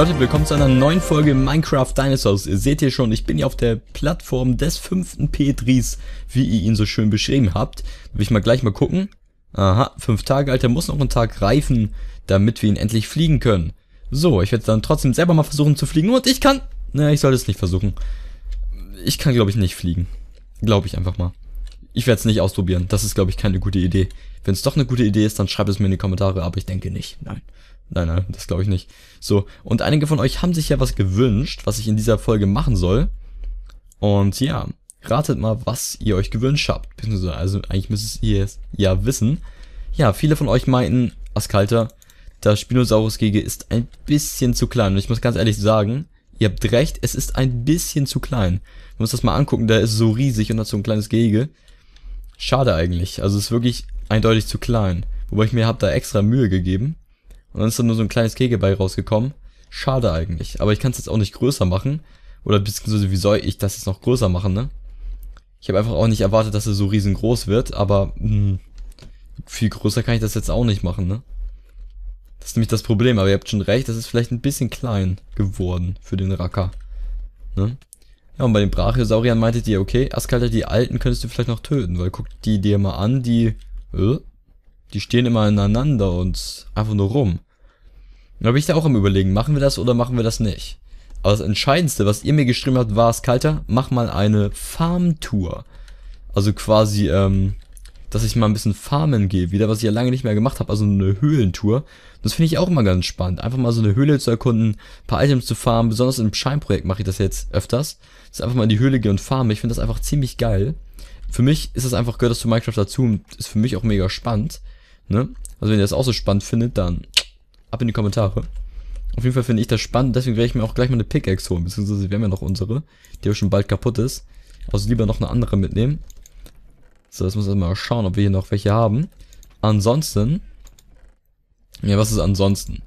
Leute, willkommen zu einer neuen Folge Minecraft Dinosaurs. Ihr seht hier schon, ich bin hier auf der Plattform des fünften Petris, wie ihr ihn so schön beschrieben habt. Will ich mal gleich mal gucken. Aha, fünf Tage alt, der muss noch einen Tag reifen, damit wir ihn endlich fliegen können. So, ich werde dann trotzdem selber mal versuchen zu fliegen und ich kann... Naja, ich sollte es nicht versuchen. Ich kann, glaube ich, nicht fliegen. Glaube ich einfach mal. Ich werde es nicht ausprobieren. Das ist, glaube ich, keine gute Idee. Wenn es doch eine gute Idee ist, dann schreibt es mir in die Kommentare, aber ich denke nicht. Nein. Nein, nein, das glaube ich nicht. So, und einige von euch haben sich ja was gewünscht, was ich in dieser Folge machen soll. Und ja, ratet mal, was ihr euch gewünscht habt. also eigentlich müsst ihr es ja wissen. Ja, viele von euch meinten, Askalter, das Spinosaurus Gege ist ein bisschen zu klein. Und ich muss ganz ehrlich sagen, ihr habt recht, es ist ein bisschen zu klein. Man muss das mal angucken, der ist so riesig und hat so ein kleines Gege. Schade eigentlich. Also es ist wirklich eindeutig zu klein. Wobei ich mir habe da extra Mühe gegeben. Und dann ist da nur so ein kleines Kegelbei rausgekommen. Schade eigentlich. Aber ich kann es jetzt auch nicht größer machen. Oder beziehungsweise, wie soll ich das jetzt noch größer machen, ne? Ich habe einfach auch nicht erwartet, dass er so riesengroß wird, aber mh, hm, viel größer kann ich das jetzt auch nicht machen, ne? Das ist nämlich das Problem, aber ihr habt schon recht, das ist vielleicht ein bisschen klein geworden für den Racker. Ne? Ja, und bei den Brachiosauriern meintet ihr, okay, Askalter, die alten könntest du vielleicht noch töten, weil guck die dir mal an, die... Äh, die stehen immer ineinander und einfach nur rum. Da bin ich da auch am überlegen, machen wir das oder machen wir das nicht? Aber das Entscheidendste, was ihr mir geschrieben habt, war es, Kalter, mach mal eine Farmtour. Also quasi, ähm, dass ich mal ein bisschen farmen gehe, wieder, was ich ja lange nicht mehr gemacht habe, also eine Höhlentour. Das finde ich auch immer ganz spannend, einfach mal so eine Höhle zu erkunden, paar Items zu farmen, besonders im Scheinprojekt mache ich das jetzt öfters, dass ich einfach mal in die Höhle gehen und farmen. ich finde das einfach ziemlich geil. Für mich ist das einfach, gehört das zu Minecraft dazu und ist für mich auch mega spannend. Ne? Also wenn ihr das auch so spannend findet, dann ab in die Kommentare. Auf jeden Fall finde ich das spannend, deswegen werde ich mir auch gleich mal eine Pickaxe holen, beziehungsweise wir haben ja noch unsere, die ja schon bald kaputt ist. Also lieber noch eine andere mitnehmen. So, jetzt muss ich mal schauen, ob wir hier noch welche haben. Ansonsten, ja, was ist ansonsten?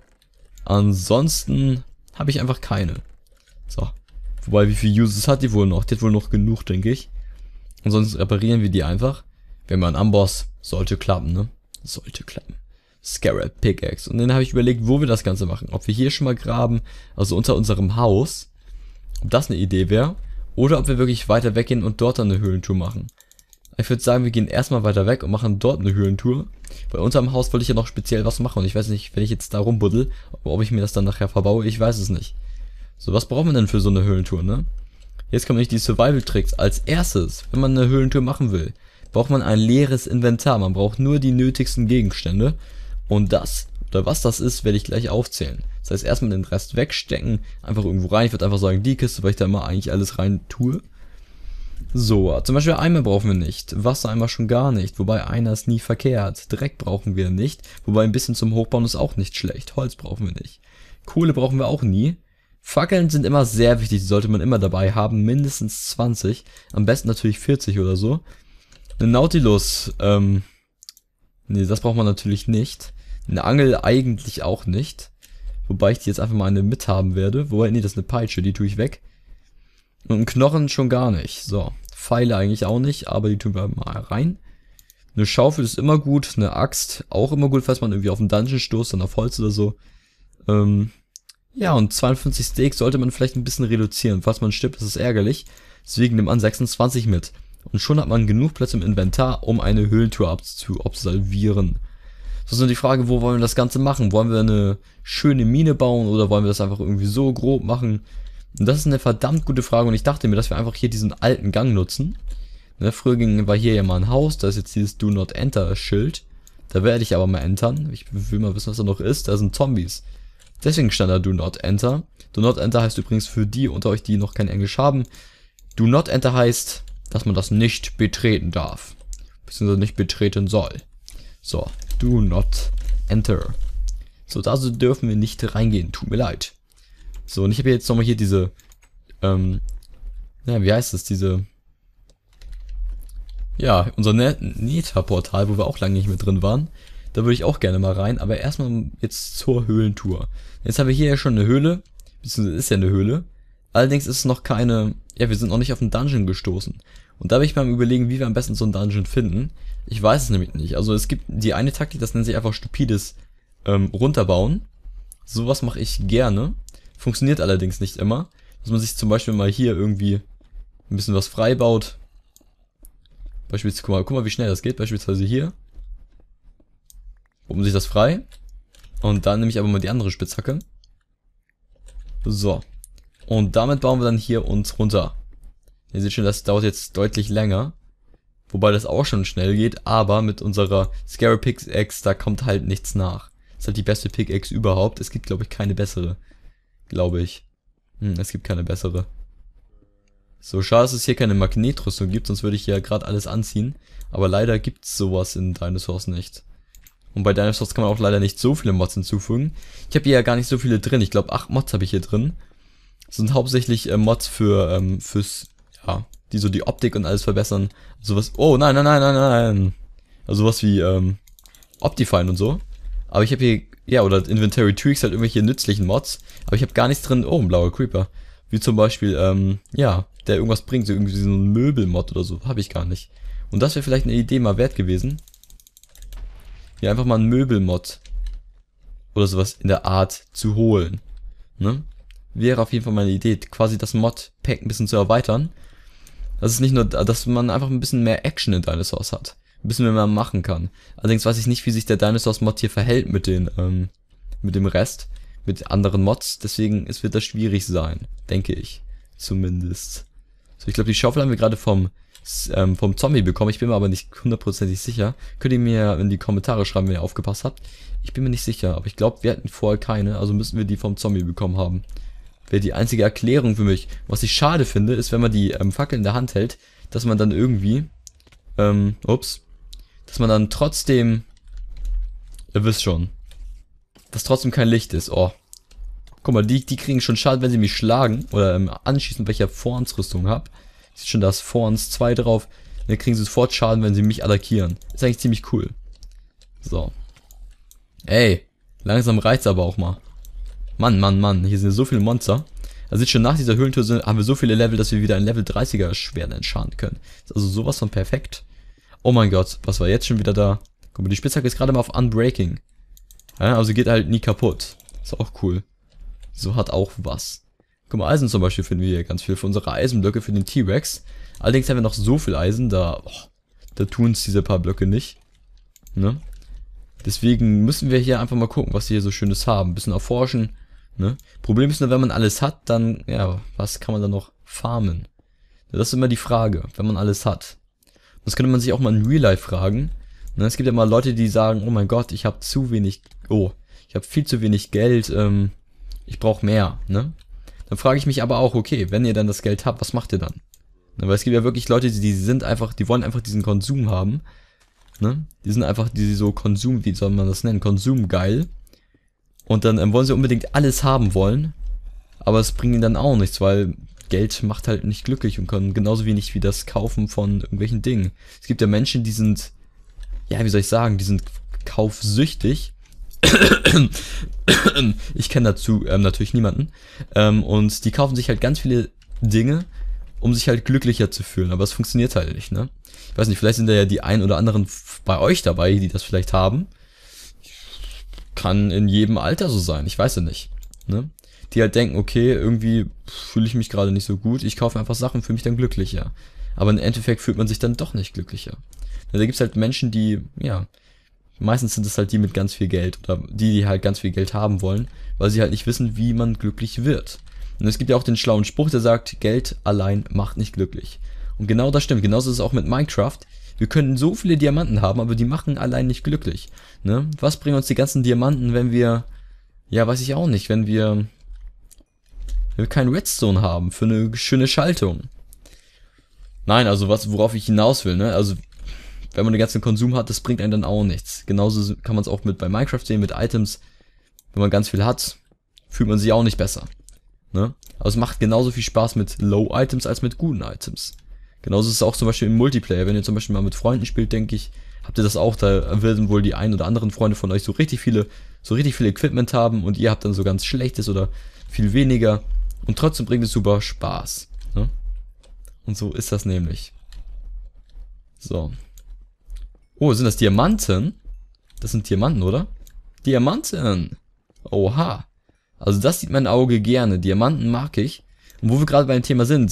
Ansonsten habe ich einfach keine. So. Wobei, wie viele Uses hat die wohl noch? Die hat wohl noch genug, denke ich. Ansonsten reparieren wir die einfach. Wenn man am Boss, sollte klappen, ne? sollte klappen. Scarab Pickaxe. Und dann habe ich überlegt, wo wir das Ganze machen. Ob wir hier schon mal graben, also unter unserem Haus, ob das eine Idee wäre, oder ob wir wirklich weiter weggehen und dort dann eine Höhlentour machen. Ich würde sagen, wir gehen erstmal weiter weg und machen dort eine Höhlentour. Weil unterm Haus wollte ich ja noch speziell was machen und ich weiß nicht, wenn ich jetzt da rumbuddel, ob ich mir das dann nachher verbaue, ich weiß es nicht. So, was braucht man denn für so eine Höhlentour, ne? Jetzt kommen nicht die Survival-Tricks als erstes, wenn man eine Höhlentour machen will braucht man ein leeres Inventar. Man braucht nur die nötigsten Gegenstände. Und das, oder was das ist, werde ich gleich aufzählen. Das heißt, erstmal den Rest wegstecken, einfach irgendwo rein. Ich würde einfach sagen, die Kiste, weil ich da immer eigentlich alles rein tue. So, zum Beispiel Eimer brauchen wir nicht, Wasser einmal schon gar nicht, wobei einer ist nie verkehrt. Dreck brauchen wir nicht, wobei ein bisschen zum Hochbauen ist auch nicht schlecht. Holz brauchen wir nicht. Kohle brauchen wir auch nie. Fackeln sind immer sehr wichtig, die sollte man immer dabei haben, mindestens 20, am besten natürlich 40 oder so. Ein Nautilus, ähm, nee, das braucht man natürlich nicht. Eine Angel eigentlich auch nicht. Wobei ich die jetzt einfach mal eine mithaben werde. Wobei, nee, das ist eine Peitsche, die tue ich weg. Und einen Knochen schon gar nicht. So, Pfeile eigentlich auch nicht, aber die tun wir mal rein. Eine Schaufel ist immer gut, eine Axt auch immer gut, falls man irgendwie auf einen Dungeon stoßt, dann auf Holz oder so. Ähm, ja, und 52 Steaks sollte man vielleicht ein bisschen reduzieren. Falls man stirbt, ist es ärgerlich. Deswegen nimmt man 26 mit. Und schon hat man genug Platz im Inventar, um eine Höhlentür abzuobservieren. Das ist nur die Frage, wo wollen wir das Ganze machen? Wollen wir eine schöne Mine bauen oder wollen wir das einfach irgendwie so grob machen? Und das ist eine verdammt gute Frage und ich dachte mir, dass wir einfach hier diesen alten Gang nutzen. Ne, früher ging, war hier ja mal ein Haus, da ist jetzt dieses Do Not Enter Schild. Da werde ich aber mal entern. Ich will mal wissen, was da noch ist. Da sind Zombies. Deswegen stand da Do Not Enter. Do Not Enter heißt übrigens für die unter euch, die noch kein Englisch haben. Do Not Enter heißt, dass man das nicht betreten darf. Beziehungsweise nicht betreten soll. So, do not enter. So, da dürfen wir nicht reingehen. Tut mir leid. So, und ich habe jetzt nochmal hier diese, ähm, naja, wie heißt das, diese, ja, unser Neta-Portal, wo wir auch lange nicht mehr drin waren. Da würde ich auch gerne mal rein, aber erstmal jetzt zur Höhlentour. Jetzt haben wir hier ja schon eine Höhle, beziehungsweise ist ja eine Höhle. Allerdings ist es noch keine, ja, wir sind noch nicht auf einen Dungeon gestoßen. Und da bin ich beim Überlegen, wie wir am besten so einen Dungeon finden. Ich weiß es nämlich nicht. Also es gibt die eine Taktik, das nennt sich einfach stupides ähm, Runterbauen. Sowas mache ich gerne. Funktioniert allerdings nicht immer. Dass man sich zum Beispiel mal hier irgendwie ein bisschen was frei baut. Beispielsweise, guck mal, guck mal, wie schnell das geht. Beispielsweise hier. Um sich das frei. Und dann nehme ich aber mal die andere Spitzhacke. So. Und damit bauen wir dann hier uns runter. Ihr seht schon, das dauert jetzt deutlich länger. Wobei das auch schon schnell geht, aber mit unserer Scary Pickaxe, da kommt halt nichts nach. Ist halt die beste Pickaxe überhaupt. Es gibt, glaube ich, keine bessere. Glaube ich. Hm, es gibt keine bessere. So, schade, dass es hier keine Magnetrüstung gibt, sonst würde ich hier gerade alles anziehen. Aber leider gibt's sowas in Dinosaurs nicht. Und bei Dinosaurs kann man auch leider nicht so viele Mods hinzufügen. Ich habe hier ja gar nicht so viele drin. Ich glaube, acht Mods habe ich hier drin sind hauptsächlich äh, Mods für, ähm, fürs, ja, die so die Optik und alles verbessern. Sowas, oh nein, nein, nein, nein, nein. Also sowas wie, ähm, Optifine und so. Aber ich habe hier, ja, oder Inventory Tweaks, halt irgendwelche nützlichen Mods. Aber ich habe gar nichts drin. Oh, ein blauer Creeper. Wie zum Beispiel, ähm, ja, der irgendwas bringt, so irgendwie so ein Möbelmod oder so. Habe ich gar nicht. Und das wäre vielleicht eine Idee mal wert gewesen. Hier einfach mal ein Möbelmod. Oder sowas in der Art zu holen. Ne? wäre auf jeden Fall meine Idee, quasi das Mod-Pack ein bisschen zu erweitern. Das ist nicht nur, dass man einfach ein bisschen mehr Action in Dinosaurs hat. Ein bisschen mehr man machen kann. Allerdings weiß ich nicht, wie sich der Dinosaurs-Mod hier verhält mit den, ähm, mit dem Rest, mit anderen Mods. Deswegen es wird das schwierig sein, denke ich. Zumindest. So, ich glaube, die Schaufel haben wir gerade vom, ähm, vom Zombie bekommen. Ich bin mir aber nicht hundertprozentig sicher. Könnt ihr mir in die Kommentare schreiben, wenn ihr aufgepasst habt. Ich bin mir nicht sicher, aber ich glaube, wir hatten vorher keine, also müssen wir die vom Zombie bekommen haben wäre die einzige Erklärung für mich. Was ich schade finde, ist, wenn man die ähm, Fackel in der Hand hält, dass man dann irgendwie, ähm, ups, dass man dann trotzdem, ihr wisst schon, dass trotzdem kein Licht ist. Oh, guck mal, die, die kriegen schon Schaden, wenn sie mich schlagen oder ähm, anschießen, welcher Vorhandsrüstung habe. Sieht schon das Vorhands 2 drauf. Dann kriegen sie sofort Schaden, wenn sie mich attackieren. Ist eigentlich ziemlich cool. So. Ey, langsam reicht's aber auch mal. Mann, Mann, Mann, hier sind so viele Monster. Also schon nach dieser Höhlentür sind, haben wir so viele Level, dass wir wieder ein Level 30er Schwert entscharren können. Ist also sowas von perfekt. Oh mein Gott, was war jetzt schon wieder da? Guck mal, die Spitzhacke ist gerade mal auf Unbreaking. Ja, also geht halt nie kaputt. Ist auch cool. So hat auch was. Guck mal, Eisen zum Beispiel finden wir hier ganz viel für unsere Eisenblöcke, für den T-Rex. Allerdings haben wir noch so viel Eisen, da, oh, da tun es diese paar Blöcke nicht. Ne? Deswegen müssen wir hier einfach mal gucken, was wir hier so Schönes haben. Ein bisschen erforschen. Ne? Problem ist nur, wenn man alles hat, dann, ja, was kann man da noch farmen? Das ist immer die Frage, wenn man alles hat. Das könnte man sich auch mal in Real Life fragen. Ne? Es gibt ja mal Leute, die sagen, oh mein Gott, ich habe zu wenig, oh, ich habe viel zu wenig Geld, ähm, ich brauche mehr. Ne? Dann frage ich mich aber auch, okay, wenn ihr dann das Geld habt, was macht ihr dann? Ne? Weil es gibt ja wirklich Leute, die, die sind einfach, die wollen einfach diesen Konsum haben. Ne? Die sind einfach, die so Konsum, wie soll man das nennen, Konsumgeil. Und dann ähm, wollen sie unbedingt alles haben wollen. Aber es bringt ihnen dann auch nichts, weil Geld macht halt nicht glücklich und kann genauso wenig wie das Kaufen von irgendwelchen Dingen. Es gibt ja Menschen, die sind, ja, wie soll ich sagen, die sind kaufsüchtig. ich kenne dazu ähm, natürlich niemanden. Ähm, und die kaufen sich halt ganz viele Dinge, um sich halt glücklicher zu fühlen. Aber es funktioniert halt nicht, ne? Ich weiß nicht, vielleicht sind da ja die ein oder anderen bei euch dabei, die das vielleicht haben kann in jedem Alter so sein, ich weiß es nicht. Ne? Die halt denken, okay, irgendwie fühle ich mich gerade nicht so gut, ich kaufe einfach Sachen fühle mich dann glücklicher. Aber im Endeffekt fühlt man sich dann doch nicht glücklicher. Da gibt's halt Menschen, die, ja, meistens sind es halt die mit ganz viel Geld oder die, die halt ganz viel Geld haben wollen, weil sie halt nicht wissen, wie man glücklich wird. Und es gibt ja auch den schlauen Spruch, der sagt, Geld allein macht nicht glücklich. Und genau das stimmt. Genauso ist es auch mit Minecraft. Wir können so viele Diamanten haben, aber die machen allein nicht glücklich. Ne? Was bringen uns die ganzen Diamanten, wenn wir, ja, weiß ich auch nicht, wenn wir, wenn wir keinen Redstone haben für eine schöne Schaltung? Nein, also was, worauf ich hinaus will, ne? Also, wenn man den ganzen Konsum hat, das bringt einen dann auch nichts. Genauso kann man es auch mit bei Minecraft sehen, mit Items. Wenn man ganz viel hat, fühlt man sich auch nicht besser. Ne? Aber also es macht genauso viel Spaß mit Low-Items als mit guten Items. Genauso ist es auch zum Beispiel im Multiplayer. Wenn ihr zum Beispiel mal mit Freunden spielt, denke ich, habt ihr das auch. Da werden wohl die ein oder anderen Freunde von euch so richtig viele, so richtig viel Equipment haben und ihr habt dann so ganz schlechtes oder viel weniger. Und trotzdem bringt es super Spaß. Ne? Und so ist das nämlich. So. Oh, sind das Diamanten? Das sind Diamanten, oder? Diamanten! Oha. Also das sieht mein Auge gerne. Diamanten mag ich. Und wo wir gerade beim Thema sind,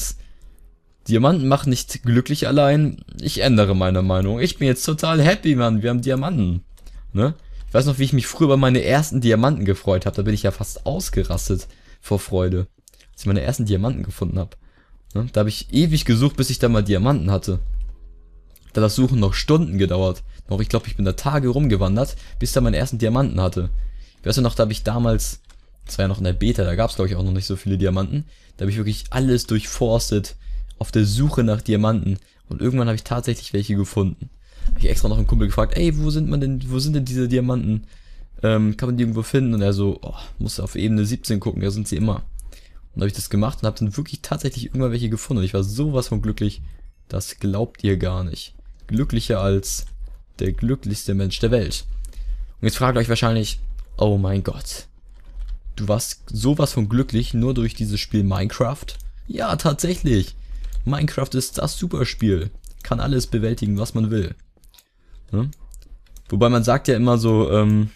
Diamanten machen nicht glücklich allein. Ich ändere meine Meinung. Ich bin jetzt total happy, Mann. Wir haben Diamanten. Ne? Ich weiß noch, wie ich mich früher über meine ersten Diamanten gefreut habe. Da bin ich ja fast ausgerastet vor Freude, als ich meine ersten Diamanten gefunden habe. Ne? Da habe ich ewig gesucht, bis ich da mal Diamanten hatte. Da das Suchen noch Stunden gedauert. Noch, ich glaube, ich bin da Tage rumgewandert, bis ich da meine ersten Diamanten hatte. Ich weiß noch, da habe ich damals, das war ja noch in der Beta, da gab es glaube ich auch noch nicht so viele Diamanten, da habe ich wirklich alles durchforstet, auf der Suche nach Diamanten. Und irgendwann habe ich tatsächlich welche gefunden. Habe ich extra noch einen Kumpel gefragt, ey, wo sind man denn, wo sind denn diese Diamanten? Ähm, kann man die irgendwo finden? Und er so, oh, muss auf Ebene 17 gucken, da sind sie immer. Und habe ich das gemacht und habe dann wirklich tatsächlich irgendwann welche gefunden. Und ich war sowas von glücklich, das glaubt ihr gar nicht. Glücklicher als der glücklichste Mensch der Welt. Und jetzt fragt euch wahrscheinlich, oh mein Gott, du warst sowas von glücklich nur durch dieses Spiel Minecraft? Ja, tatsächlich. Minecraft ist das Superspiel. Kann alles bewältigen, was man will. Ne? Wobei man sagt ja immer so, ähm,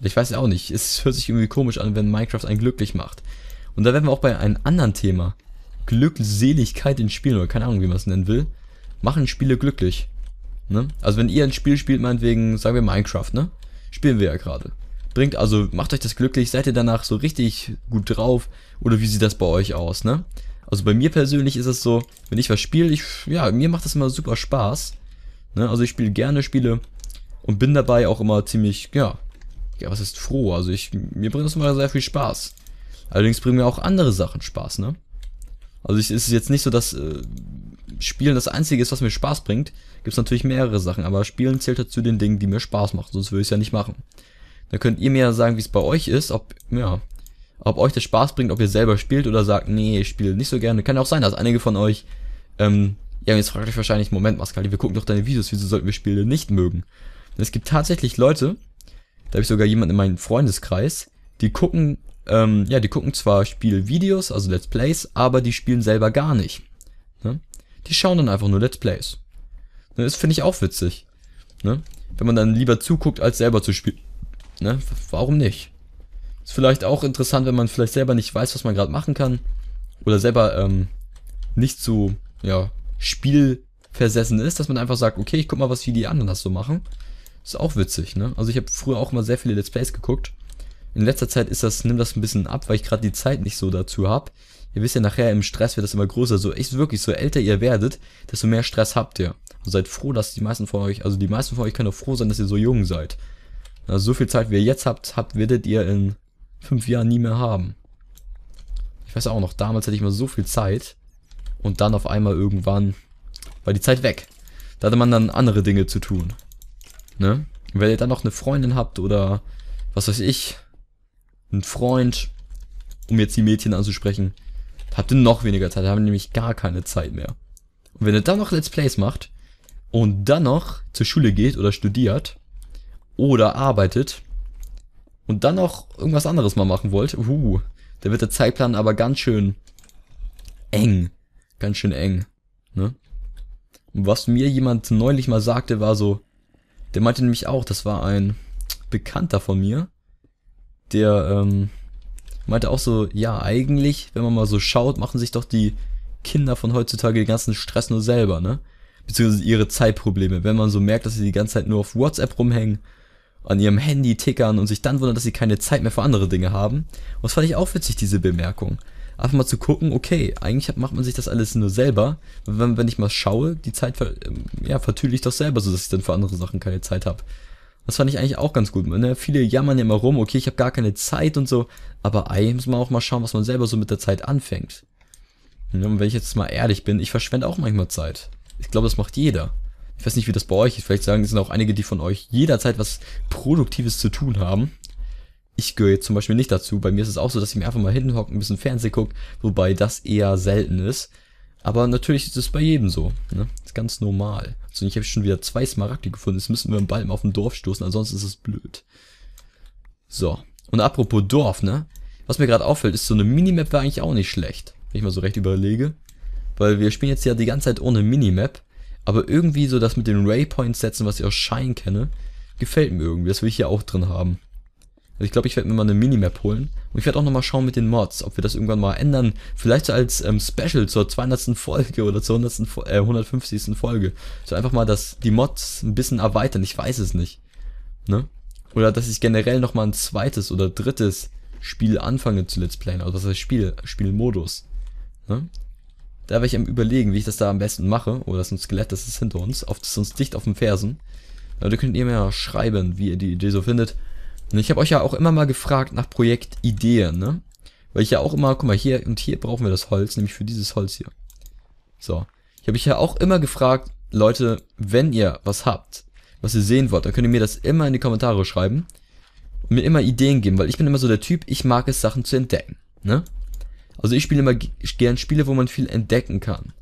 ich weiß ja auch nicht, es hört sich irgendwie komisch an, wenn Minecraft einen glücklich macht. Und da werden wir auch bei einem anderen Thema. Glückseligkeit in Spielen, oder keine Ahnung, wie man es nennen will. Machen Spiele glücklich. Ne? Also wenn ihr ein Spiel spielt, meinetwegen, sagen wir Minecraft, ne? Spielen wir ja gerade. Bringt also, macht euch das glücklich, seid ihr danach so richtig gut drauf? Oder wie sieht das bei euch aus, ne? Also bei mir persönlich ist es so, wenn ich was spiele, ich, ja, mir macht das immer super Spaß. Ne? Also ich spiele gerne Spiele und bin dabei auch immer ziemlich, ja, ja, was ist froh? Also ich, mir bringt das immer sehr viel Spaß. Allerdings bringen mir auch andere Sachen Spaß, ne? Also ich, ist es jetzt nicht so, dass äh, Spielen das Einzige ist, was mir Spaß bringt. Gibt es natürlich mehrere Sachen, aber Spielen zählt dazu den Dingen, die mir Spaß machen, sonst würde ich es ja nicht machen. Da könnt ihr mir ja sagen, wie es bei euch ist, ob, ja, ob euch das Spaß bringt, ob ihr selber spielt oder sagt, nee, ich spiele nicht so gerne. Kann ja auch sein, dass einige von euch, ähm, ja, jetzt fragt euch wahrscheinlich, Moment, Maskali, wir gucken doch deine Videos, wieso sollten wir Spiele nicht mögen? Und es gibt tatsächlich Leute, da habe ich sogar jemanden in meinem Freundeskreis, die gucken, ähm, ja, die gucken zwar Spielvideos, also Let's Plays, aber die spielen selber gar nicht. Ne? Die schauen dann einfach nur Let's Plays. Ne, das finde ich auch witzig. Ne? Wenn man dann lieber zuguckt, als selber zu spielen. Ne? Warum nicht? Ist vielleicht auch interessant, wenn man vielleicht selber nicht weiß, was man gerade machen kann. Oder selber ähm, nicht so, ja, spielversessen ist, dass man einfach sagt, okay, ich guck mal, was wie die anderen das so machen. Ist auch witzig, ne? Also ich habe früher auch immer sehr viele Let's Plays geguckt. In letzter Zeit ist das, nimmt das ein bisschen ab, weil ich gerade die Zeit nicht so dazu habe. Ihr wisst ja, nachher im Stress wird das immer größer. So echt wirklich, so älter ihr werdet, desto mehr Stress habt ihr. Und also seid froh, dass die meisten von euch, also die meisten von euch können auch froh sein, dass ihr so jung seid. Also so viel Zeit, wie ihr jetzt habt, habt, werdet ihr in fünf Jahren nie mehr haben. Ich weiß auch noch, damals hatte ich mal so viel Zeit und dann auf einmal irgendwann war die Zeit weg. Da hatte man dann andere Dinge zu tun. Ne? Und wenn ihr dann noch eine Freundin habt oder was weiß ich, einen Freund, um jetzt die Mädchen anzusprechen, habt ihr noch weniger Zeit, habt ihr nämlich gar keine Zeit mehr. Und wenn ihr dann noch Let's Plays macht und dann noch zur Schule geht oder studiert oder arbeitet, und dann noch irgendwas anderes mal machen wollt, uh, da wird der Zeitplan aber ganz schön eng. Ganz schön eng. Ne? Und was mir jemand neulich mal sagte, war so, der meinte nämlich auch, das war ein Bekannter von mir, der ähm, meinte auch so, ja, eigentlich, wenn man mal so schaut, machen sich doch die Kinder von heutzutage den ganzen Stress nur selber, ne? Beziehungsweise ihre Zeitprobleme. Wenn man so merkt, dass sie die ganze Zeit nur auf WhatsApp rumhängen an ihrem Handy tickern und sich dann wundern, dass sie keine Zeit mehr für andere Dinge haben. Und das fand ich auch witzig, diese Bemerkung. Einfach mal zu gucken, okay, eigentlich macht man sich das alles nur selber. Wenn, wenn ich mal schaue, die Zeit ver, ähm, ja, vertüdel ich doch selber, sodass ich dann für andere Sachen keine Zeit habe. Das fand ich eigentlich auch ganz gut. Ne? Viele jammern ja immer rum, okay, ich habe gar keine Zeit und so. Aber ey, muss man auch mal schauen, was man selber so mit der Zeit anfängt. Ne? Und wenn ich jetzt mal ehrlich bin, ich verschwende auch manchmal Zeit. Ich glaube, das macht jeder. Ich weiß nicht, wie das bei euch ist. Vielleicht sagen, es sind auch einige, die von euch jederzeit was Produktives zu tun haben. Ich gehöre jetzt zum Beispiel nicht dazu. Bei mir ist es auch so, dass ich mir einfach mal hinten hinhocke, ein bisschen Fernsehen gucke, wobei das eher selten ist. Aber natürlich ist es bei jedem so. Ne? Ist ganz normal. Also ich habe schon wieder zwei Smaragde gefunden. Jetzt müssen wir im Ball mal auf dem Dorf stoßen, ansonsten ist es blöd. So. Und apropos Dorf, ne? Was mir gerade auffällt, ist so eine Minimap wäre eigentlich auch nicht schlecht. Wenn ich mal so recht überlege. Weil wir spielen jetzt ja die ganze Zeit ohne Minimap. Aber irgendwie so das mit den Raypoints setzen, was ich aus Shine kenne, gefällt mir irgendwie. Das will ich hier auch drin haben. Also ich glaube, ich werde mir mal eine Minimap holen. Und ich werde auch nochmal schauen mit den Mods, ob wir das irgendwann mal ändern. Vielleicht so als ähm, Special zur 200. Folge oder zur 100. Fo äh, 150. Folge. So einfach mal, dass die Mods ein bisschen erweitern. Ich weiß es nicht. Ne? Oder dass ich generell nochmal ein zweites oder drittes Spiel anfange zu Let's Playen. Also das heißt Spiel, Spielmodus. Ne? Da war ich am überlegen, wie ich das da am besten mache. Oh, das ist ein Skelett, das ist hinter uns. Auf, das ist uns dicht auf den Fersen. Leute, könnt ihr mir ja schreiben, wie ihr die Idee so findet. Und ich habe euch ja auch immer mal gefragt nach Projektideen, ne? Weil ich ja auch immer, guck mal, hier und hier brauchen wir das Holz, nämlich für dieses Holz hier. So. Ich habe ich ja auch immer gefragt, Leute, wenn ihr was habt, was ihr sehen wollt, dann könnt ihr mir das immer in die Kommentare schreiben. Und mir immer Ideen geben, weil ich bin immer so der Typ, ich mag es, Sachen zu entdecken, ne? Also ich spiele immer gern Spiele, wo man viel entdecken kann.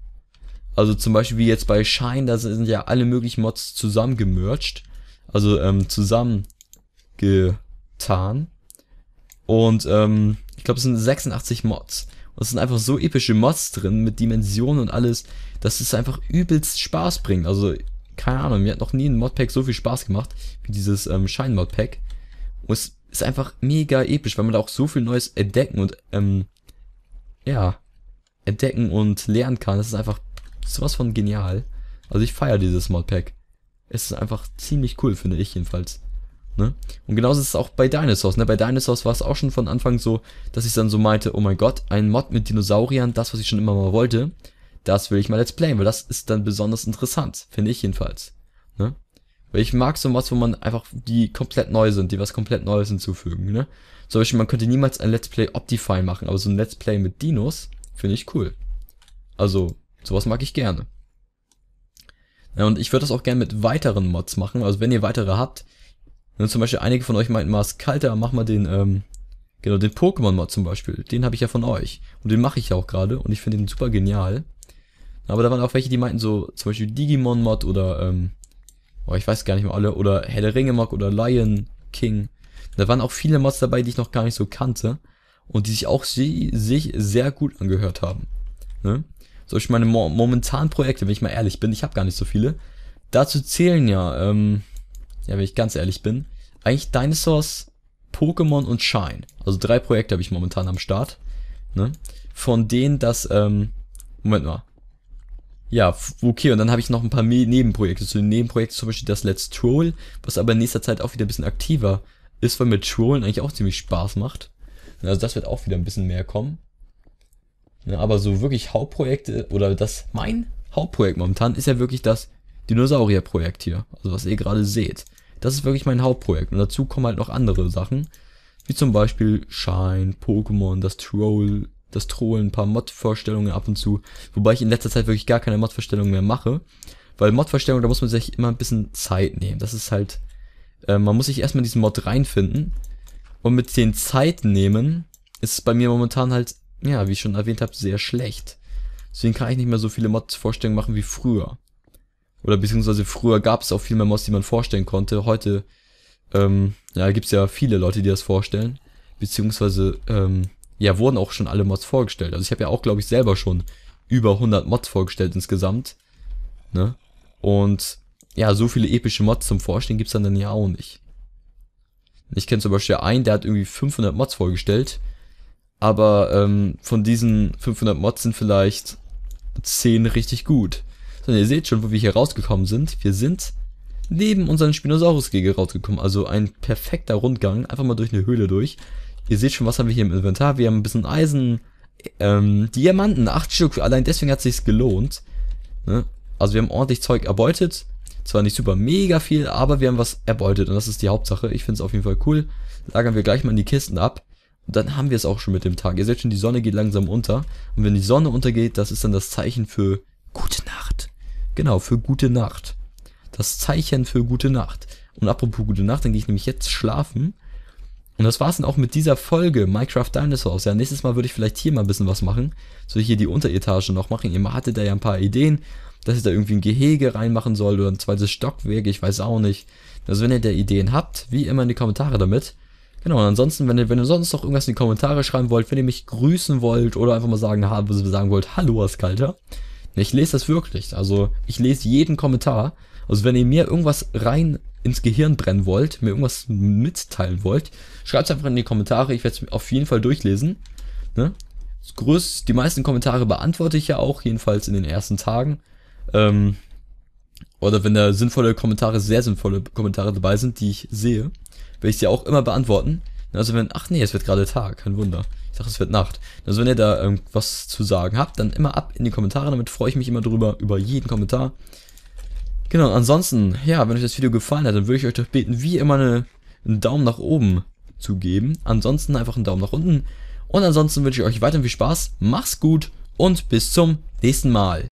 Also zum Beispiel wie jetzt bei Shine, da sind ja alle möglichen Mods zusammengemerged. Also ähm, zusammengetan. Und ähm, ich glaube, es sind 86 Mods. Und es sind einfach so epische Mods drin mit Dimensionen und alles, dass es einfach übelst Spaß bringt. Also, keine Ahnung, mir hat noch nie ein Modpack so viel Spaß gemacht wie dieses ähm, Shine Modpack. Und es ist einfach mega episch, weil man da auch so viel Neues entdecken und ähm, ja, entdecken und lernen kann. Das ist einfach sowas von genial. Also ich feiere dieses Modpack. Es ist einfach ziemlich cool, finde ich jedenfalls. Ne? Und genauso ist es auch bei Dinosaurs. Ne? Bei Dinosaurs war es auch schon von Anfang so, dass ich dann so meinte, oh mein Gott, ein Mod mit Dinosauriern, das, was ich schon immer mal wollte, das will ich mal let's playen, weil das ist dann besonders interessant, finde ich jedenfalls. Weil ich mag so Mods, wo man einfach, die komplett neu sind, die was komplett Neues hinzufügen, ne? Zum Beispiel, man könnte niemals ein Let's Play Optifine machen, aber so ein Let's Play mit Dinos finde ich cool. Also, sowas mag ich gerne. Ja, und ich würde das auch gerne mit weiteren Mods machen, also wenn ihr weitere habt, ne, zum Beispiel einige von euch meinten mal, Skalter, mach mal den, ähm, genau, den Pokémon-Mod zum Beispiel, den habe ich ja von euch. Und den mache ich ja auch gerade und ich finde den super genial. Aber da waren auch welche, die meinten so, zum Beispiel Digimon-Mod oder, ähm, Oh, ich weiß gar nicht mehr alle. Oder Helle der Ringe Mod oder Lion King. Da waren auch viele Mods dabei, die ich noch gar nicht so kannte. Und die sich auch sie, sich sehr gut angehört haben. Ne? So, ich meine, mo momentan Projekte, wenn ich mal ehrlich bin, ich habe gar nicht so viele. Dazu zählen ja, ähm, ja, wenn ich ganz ehrlich bin, eigentlich Dinosaurs, Pokémon und Shine. Also drei Projekte habe ich momentan am Start. Ne? Von denen das, ähm, Moment mal, ja, okay, und dann habe ich noch ein paar Nebenprojekte. Zu den Nebenprojekten zum Beispiel das Let's Troll, was aber in nächster Zeit auch wieder ein bisschen aktiver ist, weil mir Trollen eigentlich auch ziemlich Spaß macht. Also das wird auch wieder ein bisschen mehr kommen. Ja, aber so wirklich Hauptprojekte oder das mein Hauptprojekt momentan ist ja wirklich das Dinosaurierprojekt hier, also was ihr gerade seht. Das ist wirklich mein Hauptprojekt und dazu kommen halt noch andere Sachen, wie zum Beispiel Shine, Pokémon, das Troll, das Trollen, ein paar Mod-Vorstellungen ab und zu. Wobei ich in letzter Zeit wirklich gar keine Mod-Vorstellungen mehr mache. Weil Mod-Vorstellungen, da muss man sich immer ein bisschen Zeit nehmen. Das ist halt, äh, man muss sich erstmal diesen Mod reinfinden. Und mit den Zeit nehmen ist es bei mir momentan halt, ja, wie ich schon erwähnt habe, sehr schlecht. Deswegen kann ich nicht mehr so viele Mod-Vorstellungen machen wie früher. Oder beziehungsweise früher gab es auch viel mehr Mods, die man vorstellen konnte. Heute, ähm, ja, gibt's ja viele Leute, die das vorstellen. Beziehungsweise, ähm, ja, wurden auch schon alle Mods vorgestellt. Also ich habe ja auch, glaube ich, selber schon über 100 Mods vorgestellt insgesamt. Ne? Und ja, so viele epische Mods zum Vorstellen gibt's dann, dann ja auch nicht. Ich kenne zum Beispiel einen, der hat irgendwie 500 Mods vorgestellt. Aber ähm, von diesen 500 Mods sind vielleicht 10 richtig gut. So, ihr seht schon, wo wir hier rausgekommen sind. Wir sind neben unseren Spinosaurus-Gegel rausgekommen. Also ein perfekter Rundgang. Einfach mal durch eine Höhle durch. Ihr seht schon, was haben wir hier im Inventar? Wir haben ein bisschen Eisen, ähm, Diamanten, 8 Stück. Allein deswegen hat es sich gelohnt. Ne? Also wir haben ordentlich Zeug erbeutet. Zwar nicht super mega viel, aber wir haben was erbeutet und das ist die Hauptsache. Ich finde es auf jeden Fall cool. Lagern wir gleich mal in die Kisten ab. Und dann haben wir es auch schon mit dem Tag. Ihr seht schon, die Sonne geht langsam unter. Und wenn die Sonne untergeht, das ist dann das Zeichen für gute Nacht. Genau, für gute Nacht. Das Zeichen für gute Nacht. Und apropos gute Nacht, dann gehe ich nämlich jetzt schlafen. Und das war's dann auch mit dieser Folge Minecraft Dinosaurs. Ja, nächstes Mal würde ich vielleicht hier mal ein bisschen was machen. So hier die Unteretage noch machen. Ihr hattet da ja ein paar Ideen, dass ich da irgendwie ein Gehege reinmachen soll oder ein zweites Stockwerk, ich weiß auch nicht. Also wenn ihr da Ideen habt, wie immer in die Kommentare damit. Genau, und ansonsten, wenn ihr, wenn ihr sonst noch irgendwas in die Kommentare schreiben wollt, wenn ihr mich grüßen wollt oder einfach mal sagen, sagen wollt, hallo, Askalter. Ich lese das wirklich. Also ich lese jeden Kommentar. Also wenn ihr mir irgendwas rein ins Gehirn brennen wollt, mir irgendwas mitteilen wollt, schreibt es einfach in die Kommentare. Ich werde es auf jeden Fall durchlesen. Ne? Größt, die meisten Kommentare beantworte ich ja auch, jedenfalls in den ersten Tagen. Ähm, oder wenn da sinnvolle Kommentare, sehr sinnvolle Kommentare dabei sind, die ich sehe, werde ich sie auch immer beantworten. Also wenn, ach nee, es wird gerade Tag, kein Wunder. Ich dachte, es wird Nacht. Also wenn ihr da irgendwas zu sagen habt, dann immer ab in die Kommentare, damit freue ich mich immer drüber, über jeden Kommentar. Genau, ansonsten, ja, wenn euch das Video gefallen hat, dann würde ich euch doch beten, wie immer eine, einen Daumen nach oben zu geben. Ansonsten einfach einen Daumen nach unten. Und ansonsten wünsche ich euch weiterhin viel Spaß, macht's gut und bis zum nächsten Mal.